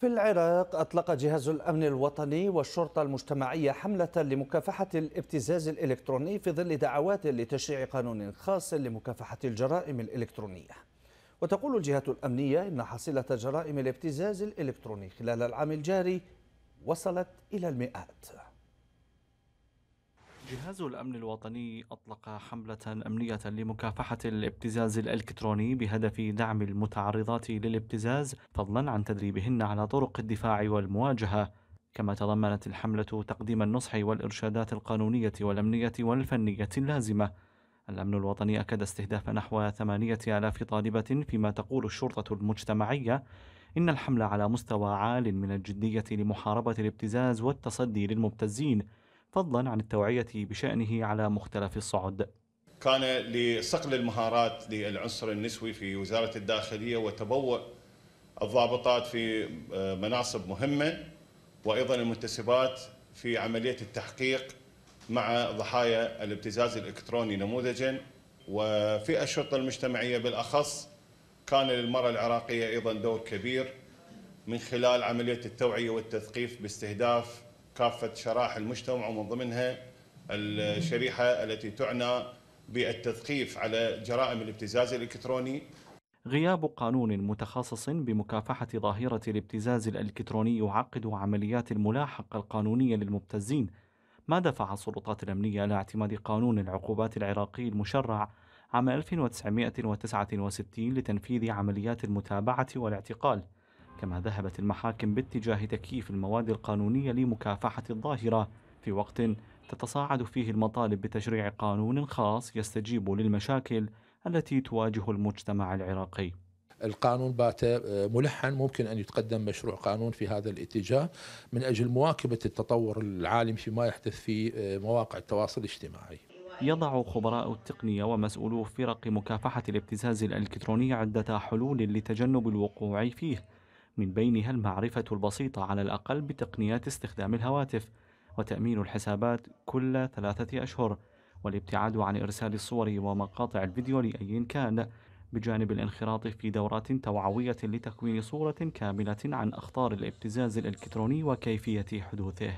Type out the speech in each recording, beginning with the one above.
في العراق أطلق جهاز الأمن الوطني والشرطة المجتمعية حملة لمكافحة الابتزاز الإلكتروني في ظل دعوات لتشريع قانون خاص لمكافحة الجرائم الإلكترونية وتقول الجهات الأمنية إن حصيلة جرائم الابتزاز الإلكتروني خلال العام الجاري وصلت إلى المئات جهاز الأمن الوطني أطلق حملة أمنية لمكافحة الابتزاز الإلكتروني بهدف دعم المتعرضات للابتزاز فضلا عن تدريبهن على طرق الدفاع والمواجهة كما تضمنت الحملة تقديم النصح والإرشادات القانونية والأمنية والفنية اللازمة الأمن الوطني أكد استهداف نحو ثمانية آلاف طالبة فيما تقول الشرطة المجتمعية إن الحملة على مستوى عال من الجدية لمحاربة الابتزاز والتصدي للمبتزين فضلا عن التوعية بشأنه على مختلف الصعد كان لصقل المهارات للعنصر النسوي في وزارة الداخلية وتبوء الضابطات في آه، مناصب مهمة وأيضا المنتسبات في عملية التحقيق مع ضحايا الابتزاز الإلكتروني نموذجا وفي الشرطة المجتمعية بالأخص كان للمرأة العراقية أيضا دور كبير من خلال عملية التوعية والتثقيف باستهداف كافة شرائح المجتمع ومن ضمنها الشريحة التي تعنى بالتثقيف على جرائم الابتزاز الإلكتروني غياب قانون متخصص بمكافحة ظاهرة الابتزاز الإلكتروني يعقد عمليات الملاحقة القانونية للمبتزين ما دفع السلطات الأمنية إلى اعتماد قانون العقوبات العراقي المشرع عام 1969 لتنفيذ عمليات المتابعة والاعتقال كما ذهبت المحاكم باتجاه تكييف المواد القانونية لمكافحة الظاهرة في وقت تتصاعد فيه المطالب بتشريع قانون خاص يستجيب للمشاكل التي تواجه المجتمع العراقي. القانون بات آه، ملحن ممكن ان يتقدم مشروع قانون في هذا الاتجاه من اجل مواكبه التطور العالم فيما يحدث في آه، مواقع التواصل الاجتماعي. يضع خبراء التقنيه ومسؤولو فرق مكافحه الابتزاز الالكتروني عده حلول لتجنب الوقوع فيه من بينها المعرفة البسيطة على الأقل بتقنيات استخدام الهواتف وتأمين الحسابات كل ثلاثة أشهر والابتعاد عن إرسال الصور ومقاطع الفيديو لأي كان بجانب الانخراط في دورات توعوية لتكوين صورة كاملة عن أخطار الابتزاز الإلكتروني وكيفية حدوثه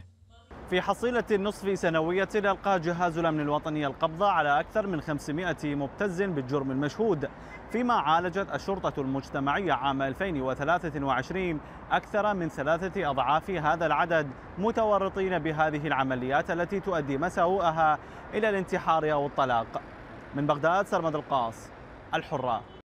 في حصيلة نصف سنوية ألقى جهاز الأمن الوطني القبض على أكثر من 500 مبتز بالجرم المشهود فيما عالجت الشرطة المجتمعية عام 2023 أكثر من ثلاثة أضعاف هذا العدد متورطين بهذه العمليات التي تؤدي مساوئها إلى الانتحار أو الطلاق من بغداد سرمد القاص الحرة